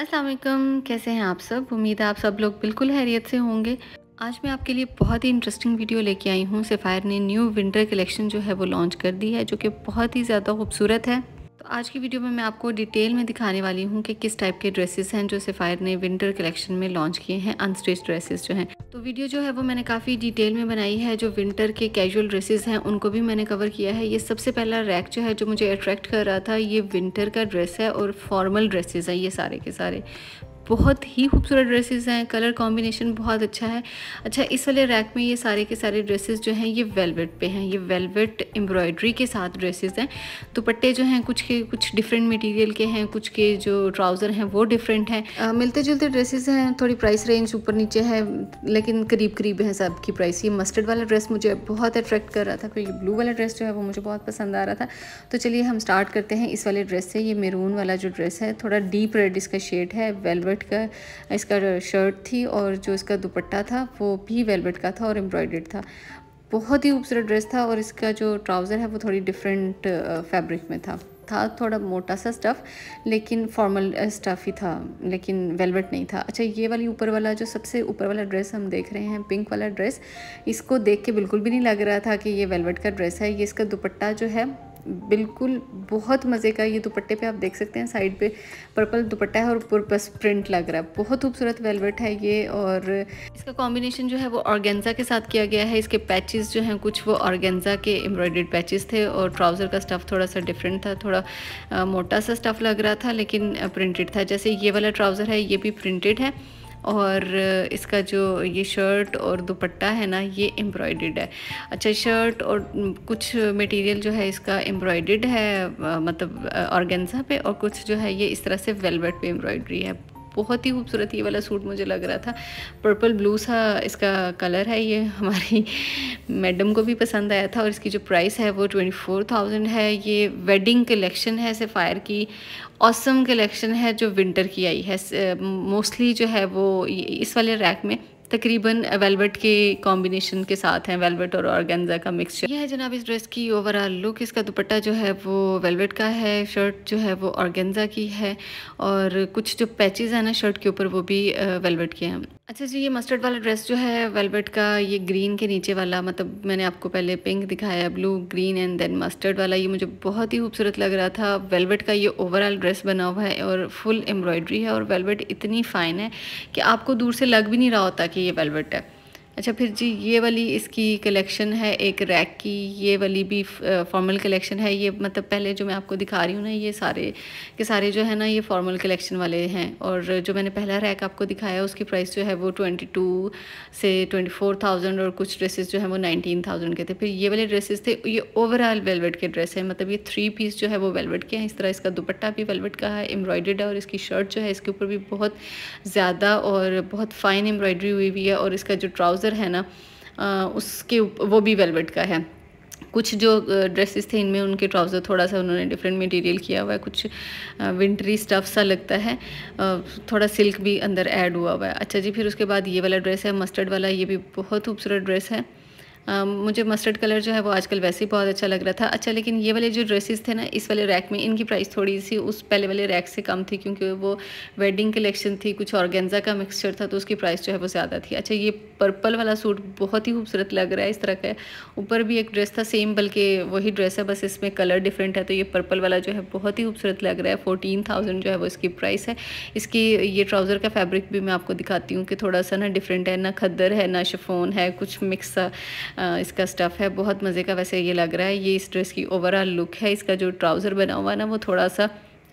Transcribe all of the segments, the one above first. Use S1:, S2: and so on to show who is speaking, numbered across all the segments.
S1: असलम कैसे हैं आप सब उम्मीद है आप सब लोग बिल्कुल हैरियत से होंगे आज मैं आपके लिए बहुत ही इंटरेस्टिंग वीडियो लेके आई हूँ सिफायर ने न्यू विंटर कलेक्शन जो है वो लॉन्च कर दी है जो कि बहुत ही ज़्यादा खूबसूरत है तो आज की वीडियो में मैं आपको डिटेल में दिखाने वाली हूँ कि किस टाइप के ड्रेसेस हैं जो सिफायर ने विंटर कलेक्शन में लॉन्च किए हैं अनस्टिच ड्रेसेस जो हैं तो वीडियो जो है वो मैंने काफ़ी डिटेल में बनाई है जो विंटर के कैजुअल ड्रेसेस हैं उनको भी मैंने कवर किया है ये सबसे पहला रैक जो है जो मुझे अट्रैक्ट कर रहा था ये विंटर का ड्रेस है और फॉर्मल ड्रेसेस हैं ये सारे के सारे बहुत ही खूबसूरत ड्रेसेस हैं कलर कॉम्बिनेशन बहुत अच्छा है अच्छा इस वाले रैक में ये सारे के सारे ड्रेसेस जो हैं ये वेलवेट पे हैं ये वेलवेट एम्ब्रॉयड्री के साथ ड्रेसेस हैं दुपट्टे जो हैं कुछ के कुछ डिफरेंट मटेरियल के हैं कुछ के जो ट्राउज़र हैं वो डिफरेंट हैं मिलते जुलते ड्रेसेस हैं थोड़ी प्राइस रेंज ऊपर नीचे है लेकिन करीब करीब है सब की प्राइस ये मस्टर्ड वाला ड्रेस मुझे बहुत अट्रैक्ट कर रहा था क्योंकि ये ब्लू वाला ड्रेस जो है वो मुझे बहुत पसंद आ रहा था तो चलिए हम स्टार्ट करते हैं इस वाले ड्रेस से ये मेरून वाला जो ड्रेस है थोड़ा डीप रेड इसका शेड है वेलवेट वेलवेट का इसका शर्ट थी और जो इसका दुपट्टा था वो भी वेलवेट का था और एम्ब्रॉयड था बहुत ही खूबसूरत ड्रेस था और इसका जो ट्राउज़र है वो थोड़ी डिफरेंट फैब्रिक में था था थोड़ा मोटा सा स्टफ़ लेकिन फॉर्मल स्टफ़ ही था लेकिन वेलवेट नहीं था अच्छा ये वाली ऊपर वाला जो सबसे ऊपर वाला ड्रेस हम देख रहे हैं पिंक वाला ड्रेस इसको देख के बिल्कुल भी नहीं लग रहा था कि ये वेलवेट का ड्रेस है ये इसका दुपट्टा जो है बिल्कुल बहुत मज़े का ये दुपट्टे पे आप देख सकते हैं साइड पे पर्पल दुपट्टा है और पर्पस प्रिंट लग रहा है बहुत खूबसूरत वेलवेट है ये और इसका कॉम्बिनेशन जो है वो ऑर्गेंजा के साथ किया गया है इसके पैचेस जो हैं कुछ वो ऑर्गेंजा के एम्ब्रॉयड पैचेस थे और ट्राउज़र का स्टफ़ थोड़ा सा डिफरेंट था थोड़ा आ, मोटा सा स्टफ़ लग रहा था लेकिन प्रिंटेड था जैसे ये वाला ट्राउज़र है ये भी प्रिंटेड है और इसका जो ये शर्ट और दुपट्टा है ना ये एम्ब्रॉयड है अच्छा शर्ट और कुछ मटेरियल जो है इसका एम्ब्रॉयड है मतलब ऑर्गेंजा पे और कुछ जो है ये इस तरह से वेलवेट पे एम्ब्रॉयड्री है बहुत ही खूबसूरत ये वाला सूट मुझे लग रहा था पर्पल ब्लू सा इसका कलर है ये हमारी मैडम को भी पसंद आया था और इसकी जो प्राइस है वो ट्वेंटी फोर थाउजेंड है ये वेडिंग कलेक्शन है सफ़ायर की ऑसम कलेक्शन है जो विंटर की आई है मोस्टली uh, जो है वो इस वाले रैक में तकरीबन वेलवेट के कॉम्बिनेशन के साथ हैं वेलवेट और ऑर्गेंजा का मिक्सचर यह है जनाब इस ड्रेस की ओवरऑल लुक इसका दुपट्टा जो है वो वेलवेट का है शर्ट जो है वो ऑर्गेंजा की है और कुछ जो पैचेज़ हैं ना शर्ट के ऊपर वो भी वेलवेट के हैं अच्छा जी ये मस्टर्ड वाला ड्रेस जो है वेलवेट का ये ग्रीन के नीचे वाला मतलब मैंने आपको पहले पिंक दिखाया blue green and then mustard वाला ये मुझे बहुत ही खूबसूरत लग रहा था वेलवेट का ये ओवरऑल ड्रेस बना हुआ है और फुल एम्ब्रॉयड्री है और वेलवेट इतनी फ़ाइन है कि आपको दूर से लग भी नहीं रहा होता कि ये वेलवेट है अच्छा फिर जी ये वाली इसकी कलेक्शन है एक रैक की ये वाली भी फॉर्मल uh, कलेक्शन है ये मतलब पहले जो मैं आपको दिखा रही हूँ ना ये सारे के सारे जो है ना ये फॉर्मल कलेक्शन वाले हैं और जो मैंने पहला रैक आपको दिखाया उसकी प्राइस जो है वो ट्वेंटी टू से ट्वेंटी फोर थाउजेंड और कुछ ड्रेसेस जो है वो नाइनटीन थाउजेंड के थे फिर ये वाले ड्रेसेस थे ये ओवरऑल वेलवेट के ड्रेस हैं मतलब ये थ्री पीस जो है वो वेलवेट के हैं इस तरह इसका दुपट्टा भी वेलवेट का है एम्ब्रॉयडेड है और इसकी शर्ट जो है इसके ऊपर भी बहुत ज़्यादा और बहुत फ़ाइन एम्ब्रॉयडरी हुई हुई है और इसका जो ट्राउज़र ट्राउज़र है ना उसके वो भी वेलवेट का है कुछ जो ड्रेसेस थे इनमें उनके ट्राउज़र थोड़ा सा उन्होंने डिफरेंट मटेरियल किया हुआ है कुछ विंटरी स्टफ सा लगता है थोड़ा सिल्क भी अंदर ऐड हुआ हुआ है अच्छा जी फिर उसके बाद ये वाला ड्रेस है मस्टर्ड वाला ये भी बहुत खूबसूरत ड्रेस है मुझे मस्टर्ड कलर जो है वो आजकल वैसे ही बहुत अच्छा लग रहा था अच्छा लेकिन ये वाले जो ड्रेसेस थे ना इस वाले रैक में इनकी प्राइस थोड़ी सी उस पहले वाले रैक से कम थी क्योंकि वो वेडिंग कलेक्शन थी कुछ ऑर्गेन्जा का मिक्सचर था तो उसकी प्राइस जो है वो ज़्यादा थी अच्छा ये पर्पल वाला सूट बहुत ही खूबसूरत लग रहा है इस तरह का ऊपर भी एक ड्रेस था सेम बल्कि वही ड्रेस है बस इसमें कलर डिफरेंट है तो ये पर्पल वाला जो है बहुत ही खूबसूरत लग रहा है फोर्टीन थाउजेंड जो है वो इसकी प्राइस है इसकी ये ट्राउज़र का फैब्रिक भी मैं आपको दिखाती हूँ कि थोड़ा सा ना डिफरेंट है ना खद्दर है ना शिफोन है कुछ मिक्स इसका स्टफ़ है बहुत मज़े का वैसे ये लग रहा है ये इस ड्रेस की ओवरऑल लुक है इसका जो ट्राउज़र बना हुआ ना वो थोड़ा सा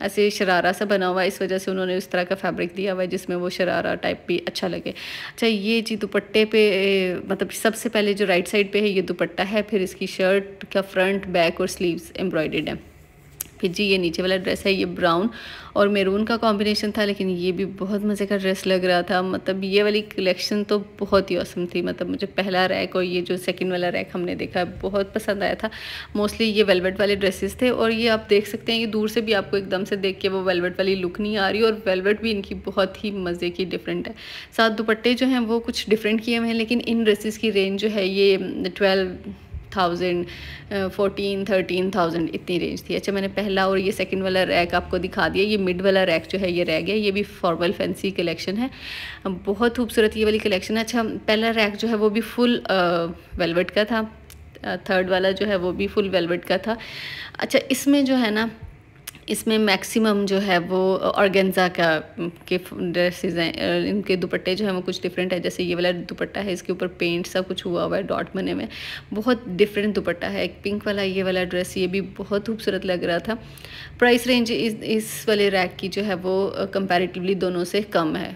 S1: ऐसे शरारा सा बना हुआ है इस वजह से उन्होंने उस तरह का फैब्रिक दिया हुआ है जिसमें वो शरारा टाइप भी अच्छा लगे अच्छा ये जी दुपट्टे पे मतलब सबसे पहले जो राइट साइड पे है ये दुपट्टा है फिर इसकी शर्ट का फ्रंट बैक और स्लीव्स एम्ब्रॉयडेड है फिर जी ये नीचे वाला ड्रेस है ये ब्राउन और मेरून का कॉम्बिनेशन था लेकिन ये भी बहुत मज़े का ड्रेस लग रहा था मतलब ये वाली कलेक्शन तो बहुत ही औसम थी मतलब मुझे पहला रैक और ये जो सेकंड वाला रैक हमने देखा बहुत पसंद आया था मोस्टली ये वेलवेट वाले ड्रेसेस थे और ये आप देख सकते हैं ये दूर से भी आपको एकदम से देख के वो वेलवेट वाली लुक नहीं आ रही और वेलवेट भी इनकी बहुत ही मज़े की डिफरेंट है साथ दुपट्टे जो हैं वो कुछ डिफरेंट किए हुए हैं लेकिन इन ड्रेसेस की रेंज जो है ये twelve thousand fourteen thirteen thousand इतनी रेंज थी अच्छा मैंने पहला और ये सेकंड वाला रैक आपको दिखा दिया ये मिड वाला रैक जो है ये रह गया ये भी फॉर्मल फैंसी कलेक्शन है बहुत खूबसूरत ये वाली कलेक्शन है अच्छा पहला रैक जो है वो भी फुल वेलवेट uh, का था थर्ड uh, वाला जो है वो भी फुल वेलवेट का था अच्छा इसमें जो है ना इसमें मैक्सिमम जो है वो ऑर्गेंजा का के ड्रेसेस हैं इनके दुपट्टे जो है वो कुछ डिफरेंट है जैसे ये वाला दुपट्टा है इसके ऊपर पेंट सब कुछ हुआ हुआ है डॉट बने हुए बहुत डिफरेंट दुपट्टा है एक पिंक वाला ये वाला ड्रेस ये भी बहुत खूबसूरत लग रहा था प्राइस रेंज इस इस वाले रैक की जो है वो कंपेरेटिवली दोनों से कम है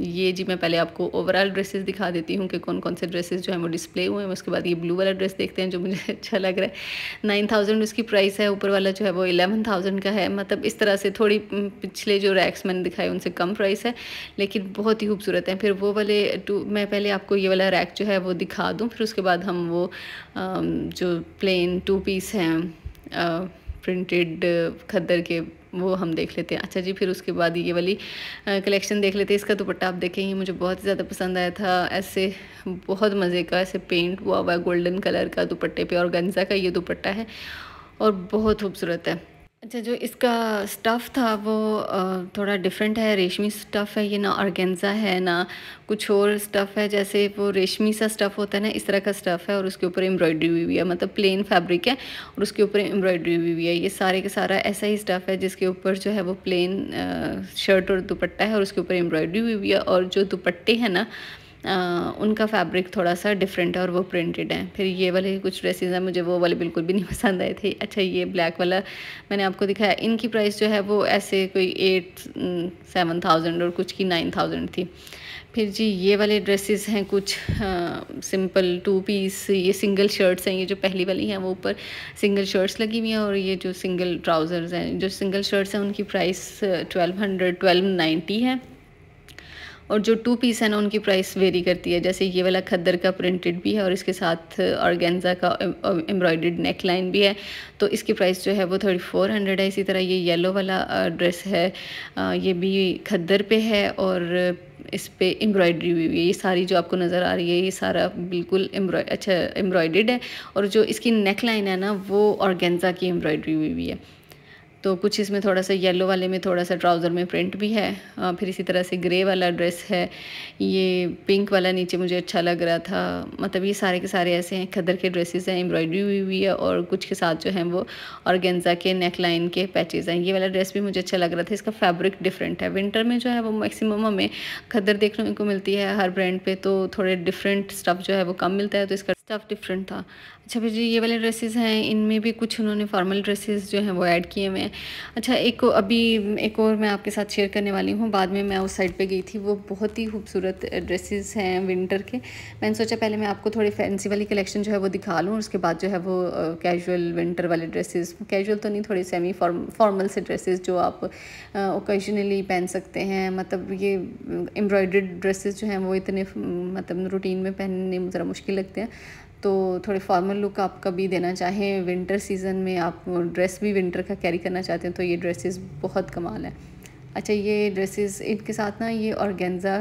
S1: ये जी मैं पहले आपको ओवरऑल ड्रेसेस दिखा देती हूँ कि कौन कौन से ड्रेसेस जो हैं वो डिस्प्ले हुए हैं उसके बाद ये ब्लू वाला ड्रेस देखते हैं जो मुझे अच्छा लग रहा है नाइन थाउजेंड उसकी प्राइस है ऊपर वाला जो है वो एलेवन थाउजेंड का है मतलब इस तरह से थोड़ी पिछले जो रैक्स मैंने दिखाए उनसे कम प्राइस है लेकिन बहुत ही खूबसूरत है फिर वो वाले टू मैं पहले आपको ये वाला रैक जो है वो दिखा दूँ फिर उसके बाद हम वो जो प्लेन टू पीस हैं प्रिंटेड uh, खद्दर के वो हम देख लेते हैं अच्छा जी फिर उसके बाद ये वाली कलेक्शन uh, देख लेते हैं इसका दुपट्टा आप देखें ये मुझे बहुत ज़्यादा पसंद आया था ऐसे बहुत मज़े का ऐसे पेंट हुआ हुआ गोल्डन कलर का दुपट्टे पे और गंजा का ये दुपट्टा है और बहुत खूबसूरत है अच्छा जो इसका स्टफ़ था वो थोड़ा डिफरेंट है रेशमी स्टफ़ है ये ना ऑर्गेंजा है ना कुछ और स्टफ़ है जैसे वो रेशमी सा स्टफ़ होता है ना इस तरह का स्टफ़ है और उसके ऊपर एम्ब्रॉयडरी हुई हुई है मतलब प्लेन फैब्रिक है और उसके ऊपर एम्ब्रॉयडरी हुई हुई है ये सारे का सारा ऐसा ही स्टफ़ है जिसके ऊपर जो है वो प्लेन शर्ट और दुपट्टा है और उसके ऊपर एम्ब्रॉयडरी हुई हुई है और जो दुपट्टे हैं ना उनका फैब्रिक थोड़ा सा डिफरेंट है और वो प्रिंटेड है फिर ये वाले कुछ ड्रेसेस हैं मुझे वो वाले बिल्कुल भी नहीं पसंद आए थे अच्छा ये ब्लैक वाला मैंने आपको दिखाया इनकी प्राइस जो है वो ऐसे कोई एट सेवन थाउजेंड और कुछ की नाइन थाउजेंड थी फिर जी ये वाले ड्रेसेस हैं कुछ आ, सिंपल टू पीस ये सिंगल शर्ट्स हैं ये जो पहली वाली हैं वो ऊपर सिंगल शर्ट्स लगी हुई हैं और ये जो सिंगल ट्राउज़र्स हैं जो सिंगल शर्ट्स हैं उनकी price twelve hundred twelve ninety है और जो टू पीस है ना उनकी प्राइस वेरी करती है जैसे ये वाला खद्दर का प्रिंटेड भी है और इसके साथ ऑर्गेन्जा का एम्ब्रॉयड नेक लाइन भी है तो इसकी प्राइस जो है वो थर्टी फोर हंड्रेड है इसी तरह ये येलो वाला ड्रेस है ये भी खद्दर पे है और इस पर एम्ब्रॉयडरी हुई हुई है ये सारी जो आपको नज़र आ रही है ये सारा बिल्कुल एम्ब्रॉय अच्छा एम्ब्रॉयड है और जो इसकी नेक लाइन है ना वो ऑर्गेन्जा की एम्ब्रॉयडरी हुई हुई है तो कुछ इसमें थोड़ा सा येलो वाले में थोड़ा सा ट्राउज़र में प्रिंट भी है फिर इसी तरह से ग्रे वाला ड्रेस है ये पिंक वाला नीचे मुझे अच्छा लग रहा था मतलब ये सारे के सारे ऐसे हैं खदर के ड्रेसेस हैं एम्ब्रॉयडरी हुई हुई है और कुछ के साथ जो हैं वो और गेंजा के नेक लाइन के पैचेज़ हैं ये वाला ड्रेस भी मुझे अच्छा लग रहा था इसका फैब्रिक डिफरेंट है विंटर में जो है वो मैक्सिमम हमें खदर देखने को मिलती है हर ब्रांड पर तो थोड़े डिफरेंट स्टफ़ जो है वो कम मिलता है तो इसका स्टफ़ डिफरेंट था अच्छा फिर ये वाले ड्रेसेस हैं इनमें भी कुछ उन्होंने फॉर्मल ड्रेसेस जो हैं वो ऐड किए हुए हैं अच्छा एक अभी एक और मैं आपके साथ शेयर करने वाली हूँ बाद में मैं उस साइड पे गई थी वो बहुत ही खूबसूरत ड्रेसेस हैं विंटर के मैंने सोचा पहले मैं आपको थोड़ी फैंसी वाली कलेक्शन जो है वो दिखा लूँ उसके बाद जो है वो कैजुअल विंटर वाले ड्रेसेस कैजुअल तो नहीं थोड़े सेमी फॉर्मल से ड्रेसेस जो आप ओकेजनली पहन सकते हैं मतलब ये एम्ब्रॉयड्रेड ड्रेसेज जो हैं वो इतने मतलब रूटीन में पहनने ज़रा मुश्किल लगते हैं तो थोड़े फॉर्मल लुक आप कभी देना चाहें विंटर सीज़न में आप ड्रेस भी विंटर का कैरी करना चाहते हैं तो ये ड्रेसेस बहुत कमाल है अच्छा ये ड्रेसेस इनके साथ ना ये ऑर्गेन्ज़ा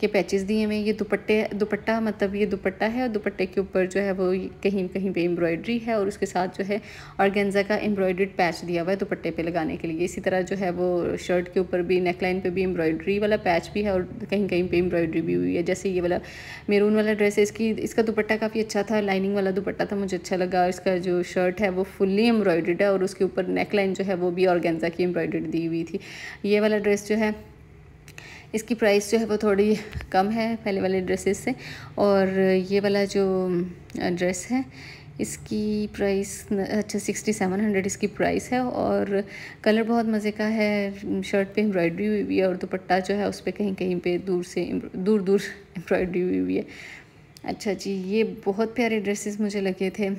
S1: के पैचेस दिए हुए ये दुपट्टे दुपट्टा मतलब ये दुपट्टा है और दुपट्टे के ऊपर जो है वो कहीं कहीं पे एम्ब्रॉयडरी है और उसके साथ जो है ऑर्गेन्जा का एम्ब्रॉयडर्ड पैच दिया हुआ है दुपट्टे पे लगाने के लिए इसी तरह जो है वो शर्ट के ऊपर भी नेकलाइन पे भी एम्ब्रॉयडरी वाला पैच भी है और कहीं कहीं पर एम्ब्रॉयडरी भी हुई है जैसे ये वाला मेरून वाला ड्रेस है इसकी इसका दुपट्टा काफ़ी अच्छा था लाइनिंग वाला दुपट्टा था मुझे अच्छा लगा इसका जो शर्ट है वो फुल्ली एम्ब्रॉयडर्ड है और उसके ऊपर नेकलाइन जो है वो भी ऑर्गेन्जा की एम्ब्रॉयडरी दी हुई थी ये वाला ड्रेस जो है इसकी प्राइस जो है वो थोड़ी कम है पहले वाले ड्रेसेस से और ये वाला जो ड्रेस है इसकी प्राइस अच्छा सिक्सटी सेवन हंड्रेड इसकी प्राइस है और कलर बहुत मज़े का है शर्ट पे एम्ब्रॉयडरी हुई हुई है और दुपट्टा जो है उस पर कहीं कहीं पे दूर से दूर दूर एम्ब्रॉयडरी हुई हुई है अच्छा जी ये बहुत प्यारे ड्रेसेस मुझे लगे थे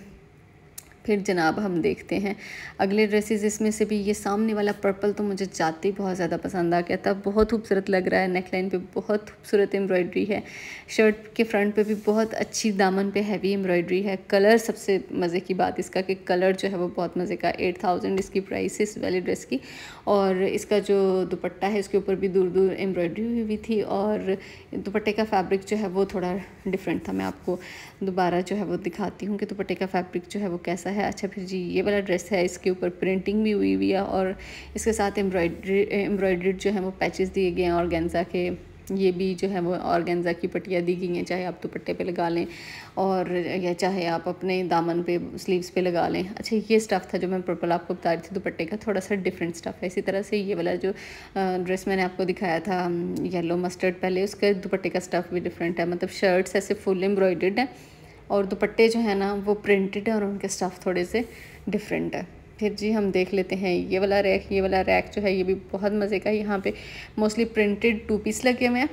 S1: फिर जनाब हम देखते हैं अगले ड्रेसेस इसमें से भी ये सामने वाला पर्पल तो मुझे जाते बहुत ज़्यादा पसंद आ गया था बहुत खूबसूरत लग रहा है नेकलाइन पे बहुत खूबसूरत एम्ब्रॉयडरी है शर्ट के फ्रंट पे भी बहुत अच्छी दामन पे हैवी एम्ब्रॉयडरी है कलर सबसे मज़े की बात इसका कि कलर जो है वो बहुत मज़े का एट थाउजेंड इसकी प्राइस इस वाली ड्रेस की और इसका जो दुपट्टा है इसके ऊपर भी दूर दूर एम्ब्रॉयडरी हुई हुई थी और दुपट्टे का फैब्रिक जो है वो थोड़ा डिफरेंट था मैं आपको दोबारा जो है वो दिखाती हूँ कि दुपट्टे का फैब्रिक जो है वो कैसा सा है अच्छा फिर जी ये वाला ड्रेस है इसके ऊपर प्रिंटिंग भी हुई हुई है और इसके साथ एम्ब्रॉयड्री एम्ब्रॉयड्रीड जो है वो पैचेस दिए गए हैं ऑर्गेन्ज़ा के ये भी जो है वो ऑर्गेन्ज़ा की पट्टियाँ दी गई हैं चाहे आप दुपट्टे पे लगा लें और या चाहे आप अपने दामन पे स्लीव्स पे लगा लें अच्छा ये स्टफ़ था जो मैं पर्पल आपको बता रही थी दुपट्टे का थोड़ा सा डिफरेंट स्टफ़ है इसी तरह से ये वाला जो ड्रेस मैंने आपको दिखाया था येलो मस्टर्ड पहले उसके दुपट्टे का स्टफ़ भी डिफरेंट है मतलब शर्ट्स ऐसे फुल एम्ब्रॉयड है और दुपट्टे जो है ना वो प्रिंटेड है और उनके स्टफ़ थोड़े से डिफरेंट है फिर जी हम देख लेते हैं ये वाला रैक ये वाला रैक जो है ये भी बहुत मज़े का यहाँ पे मोस्टली प्रिंटेड टू पीस लगे हुए हैं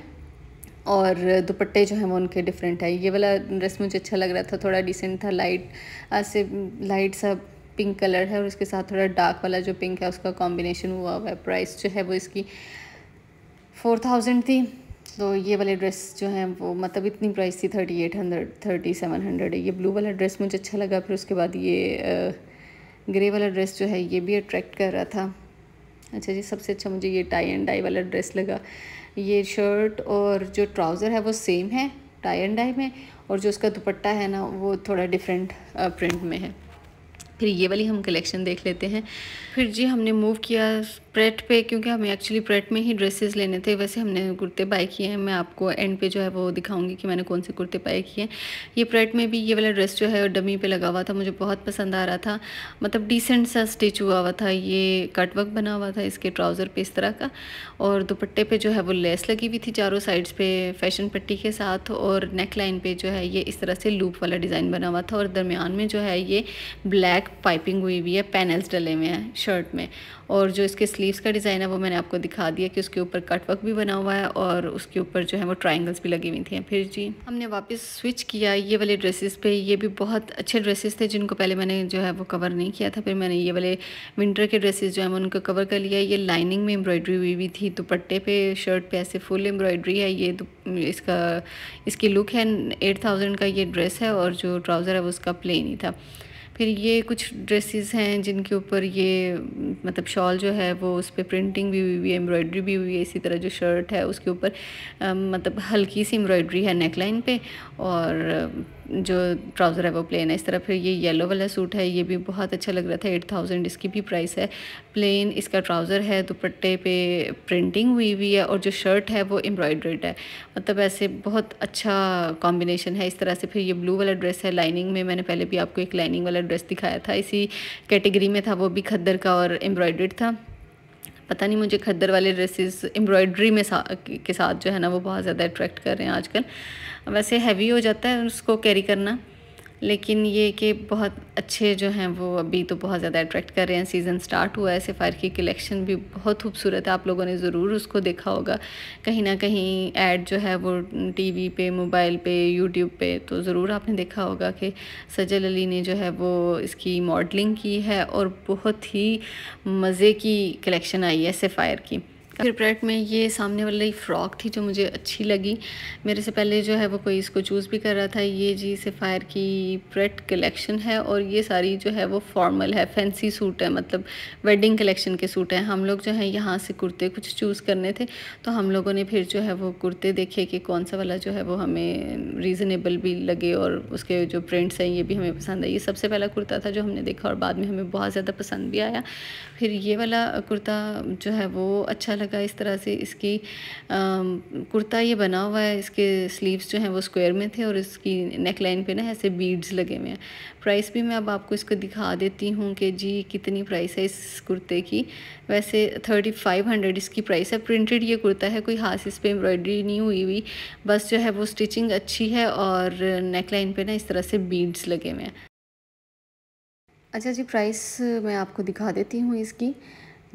S1: और दुपट्टे जो हैं वो उनके डिफरेंट है ये वाला ड्रेस मुझे अच्छा लग रहा था थोड़ा डिसेंट था लाइट ऐसे लाइट सा पिंक कलर है और उसके साथ थोड़ा डार्क वाला जो पिंक है उसका कॉम्बिनेशन हुआ हुआ है प्राइस जो है वो इसकी फोर थाउजेंड थी तो ये वाले ड्रेस जो है वो मतलब इतनी प्राइस थी thirty eight hundred thirty seven hundred ये ब्लू वाला ड्रेस मुझे अच्छा लगा फिर उसके बाद ये ग्रे वाला ड्रेस जो है ये भी अट्रैक्ट कर रहा था अच्छा जी सबसे अच्छा मुझे ये टाई एंड डाई वाला ड्रेस लगा ये शर्ट और जो ट्राउज़र है वो सेम है टाई एंड डाई में और जो उसका दुपट्टा है ना वो थोड़ा डिफरेंट प्रिंट में है फिर ये वाली हम कलेक्शन देख लेते हैं फिर जी हमने मूव किया प्रेट पे क्योंकि हमें एक्चुअली प्रेट में ही ड्रेसेस लेने थे वैसे हमने कुर्ते बाय किए हैं मैं आपको एंड पे जो है वो दिखाऊंगी कि मैंने कौन से कुर्ते बाय किए हैं ये प्रेट में भी ये वाला ड्रेस जो है डमी पे लगा हुआ था मुझे बहुत पसंद आ रहा था मतलब डिसेंट सा स्टिच हुआ हुआ था ये कटवर्क बना हुआ था इसके ट्राउज़र पे इस तरह का और दुपट्टे पर जो है वो लेस लगी हुई थी चारों साइड्स पे फैशन पट्टी के साथ और नेक लाइन पर जो है ये इस तरह से लूप वाला डिज़ाइन बना हुआ था और दरमियान में जो है ये ब्लैक पाइपिंग हुई हुई है पैनल्स डले हुए हैं शर्ट में और जो इसके स्लीव्स का डिज़ाइन है वो मैंने आपको दिखा दिया कि उसके ऊपर कटवर्क भी बना हुआ है और उसके ऊपर जो है वो ट्राइंगल्स भी लगी हुई थी फिर जी हमने वापस स्विच किया ये वाले ड्रेसेस पे ये भी बहुत अच्छे ड्रेसेस थे जिनको पहले मैंने जो है वो कवर नहीं किया था फिर मैंने ये वाले विंटर के ड्रेसेस जो है उनको कवर कर लिया ये लाइनिंग में एम्ब्रॉयड्री हुई हुई थी दुपट्टे पे शर्ट पे ऐसे फुल एम्ब्रॉयड्री है ये इसका इसकी लुक है एट थाउजेंड का ये ड्रेस है और जो ट्राउज़र है वो उसका प्लेन ही था फिर ये कुछ ड्रेसेस हैं जिनके ऊपर ये मतलब शॉल जो है वो उस पर प्रिंटिंग भी हुई हुई है एम्ब्रॉयड्री भी हुई है इसी तरह जो शर्ट है उसके ऊपर मतलब हल्की सी एम्ब्रॉयड्री है नेकलाइन पे और जो ट्राउज़र है वो प्लेन है इस तरह फिर ये येलो वाला सूट है ये भी बहुत अच्छा लग रहा था एट थाउजेंड इसकी भी प्राइस है प्लेन इसका ट्राउज़र है दुपट्टे पे प्रिंटिंग हुई हुई है और जो शर्ट है वो एम्ब्रॉयड्रेड है मतलब ऐसे बहुत अच्छा कॉम्बिनेशन है इस तरह से फिर ये ब्लू वाला ड्रेस है लाइनिंग में मैंने पहले भी आपको एक लाइनिंग वाला ड्रेस दिखाया था इसी कैटेगरी में था वो भी खद्दर का और एम्ब्रॉयड्रेड था पता नहीं मुझे खद्दर वाले ड्रेसेस एम्ब्रॉयड्री में सा, के साथ जो है ना वो बहुत ज़्यादा अट्रैक्ट कर रहे हैं आजकल वैसे हैवी हो जाता है उसको कैरी करना लेकिन ये कि बहुत अच्छे जो हैं वो अभी तो बहुत ज़्यादा अट्रैक्ट कर रहे हैं सीज़न स्टार्ट हुआ है सिफ़ार की कलेक्शन भी बहुत खूबसूरत है आप लोगों ने ज़रूर उसको देखा होगा कहीं ना कहीं ऐड जो है वो टीवी पे मोबाइल पे यूट्यूब पे तो ज़रूर आपने देखा होगा कि सजल अली ने जो है वो इसकी मॉडलिंग की है और बहुत ही मज़े की कलेक्शन आई है सिफ़ायर की फिर प्रोडक्ट में ये सामने वाली फ़्रॉक थी जो मुझे अच्छी लगी मेरे से पहले जो है वो कोई इसको चूज़ भी कर रहा था ये जी सफ़ायर की प्रेट कलेक्शन है और ये सारी जो है वो फॉर्मल है फैंसी सूट है मतलब वेडिंग कलेक्शन के सूट हैं हम लोग जो है यहाँ से कुर्ते कुछ चूज़ करने थे तो हम लोगों ने फिर जो है वो कुर्ते देखे कि कौन सा वाला जो है वो हमें रीज़नेबल भी लगे और उसके जो प्रिंट्स हैं ये भी हमें पसंद आई ये सबसे पहला कुर्ता था जो हमने देखा और बाद में हमें बहुत ज़्यादा पसंद भी आया फिर ये वाला कुर्ता जो है वो अच्छा लगा का इस तरह से इसकी कुर्ता ये बना हुआ है इसके स्लीव्स जो हैं वो स्क्वायर में थे और इसकी नेक लाइन पर ना ऐसे बीड्स लगे हुए हैं प्राइस भी मैं अब आपको इसको दिखा देती हूँ कि जी कितनी प्राइस है इस कुर्ते की वैसे थर्टी फाइव हंड्रेड इसकी प्राइस है प्रिंटेड ये कुर्ता है कोई खास इस पर एम्ब्रॉयडरी नहीं हुई हुई बस जो है वो स्टिचिंग अच्छी है और नेक लाइन पर ना इस तरह से बीड्स लगे हुए हैं अच्छा जी प्राइस मैं आपको दिखा देती हूँ इसकी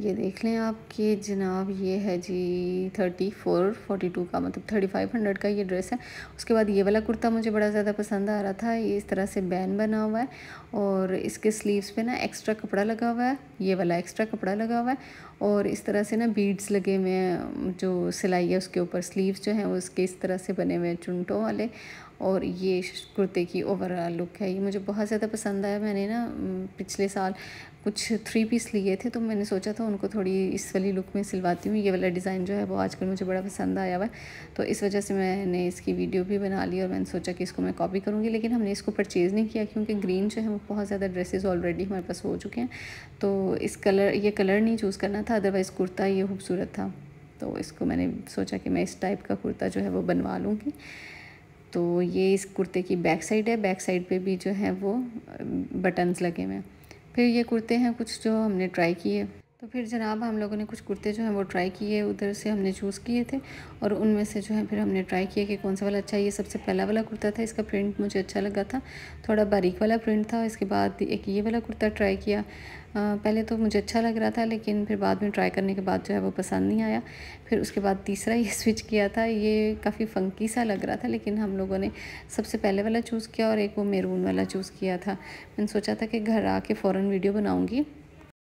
S1: ये देख लें आप कि जनाब ये है जी थर्टी फोर फोर्टी टू का मतलब थर्टी फाइव हंड्रेड का ये ड्रेस है उसके बाद ये वाला कुर्ता मुझे बड़ा ज़्यादा पसंद आ रहा था ये इस तरह से बैन बना हुआ है और इसके स्लीव्स पे ना एक्स्ट्रा कपड़ा लगा हुआ है ये वाला एक्स्ट्रा कपड़ा लगा हुआ है और इस तरह से ना बीड्स लगे हुए हैं जो सिलाई है उसके ऊपर स्लीव्स जो हैं उसके इस तरह से बने हुए हैं चुनटों वाले और ये कुर्ते की ओवरऑल लुक है ये मुझे बहुत ज़्यादा पसंद आया मैंने ना पिछले साल कुछ थ्री पीस लिए थे तो मैंने सोचा था उनको थोड़ी इस वाली लुक में सिलवाती हूँ ये वाला डिज़ाइन जो है वो आजकल मुझे बड़ा पसंद आया हुआ है तो इस वजह से मैंने इसकी वीडियो भी बना ली और मैंने सोचा कि इसको मैं कॉपी करूँगी लेकिन हमने इसको परचेज़ नहीं किया क्योंकि ग्रीन जो है वो बहुत ज़्यादा ड्रेसेज ऑलरेडी हमारे पास हो चुके हैं तो इस कलर ये कलर नहीं चूज़ करना था अदरवाइज़ कुर्ता ये खूबसूरत था तो इसको मैंने सोचा कि मैं इस टाइप का कुर्ता जो है वो बनवा लूँगी तो ये इस कुर्ते की बैक साइड है बैक साइड पे भी जो है वो बटन्स लगे हुए हैं फिर ये कुर्ते हैं कुछ जो हमने ट्राई किए तो फिर जनाब हम लोगों ने कुछ कुर्ते जो हैं वो ट्राई किए उधर से हमने चूज़ किए थे और उनमें से जो है फिर हमने ट्राई किया कि कौन सा वाला अच्छा ये सबसे पहला वाला कुर्ता था इसका प्रिंट मुझे अच्छा लगा था थोड़ा बारीक वाला प्रिंट था इसके बाद एक ये वाला कुर्ता ट्राई किया पहले तो मुझे अच्छा लग रहा था लेकिन फिर बाद में ट्राई करने के बाद जो है वो पसंद नहीं आया फिर उसके बाद तीसरा ये स्विच किया था ये काफ़ी फंकी सा लग रहा था लेकिन हम लोगों ने सबसे पहले वाला चूज़ किया और एक वो मेरून वाला चूज़ किया था मैंने सोचा था कि घर आके फ़ौरन वीडियो बनाऊँगी